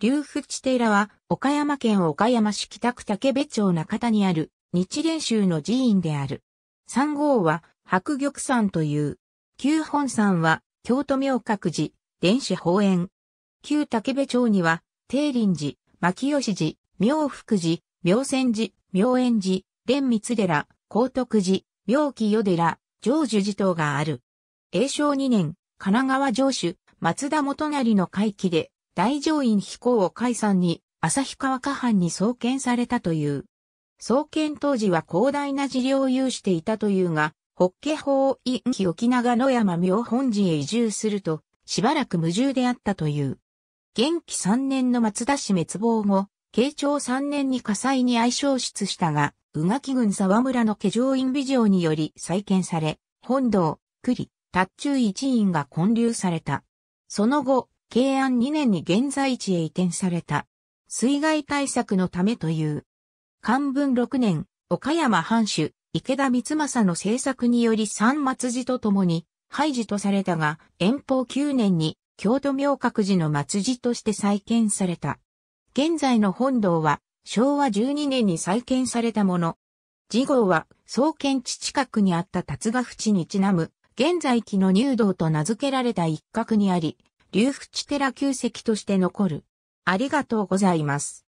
龍地寺は、岡山県岡山市北区竹部町中田にある、日蓮宗の寺院である。三号は、白玉山という。旧本山は、京都明覚寺、伝子法園。旧竹部町には、定林寺、牧吉寺、明福寺、明仙寺、明円寺、蓮光寺、高徳寺、明紀与寺、上樹寺等がある。永正二年、神奈川城主、松田元成の会期で、大乗院飛行を解散に、旭川下藩に創建されたという。創建当時は広大な事業を有していたというが、北家法院記沖長野山妙本寺へ移住すると、しばらく無住であったという。元気3年の松田氏滅亡後、慶長3年に火災に相消失したが、宇垣郡沢村の家乗院美城により再建され、本堂、栗、達中一員が建立された。その後、慶安2年に現在地へ移転された。水害対策のためという。漢文6年、岡山藩主、池田光政の政策により三末寺と共に廃寺とされたが、延宝9年に京都明覚寺の末寺として再建された。現在の本堂は昭和12年に再建されたもの。次号は創建地近くにあった達賀淵にちなむ、現在期の入道と名付けられた一角にあり、竜淵寺旧跡として残る。ありがとうございます。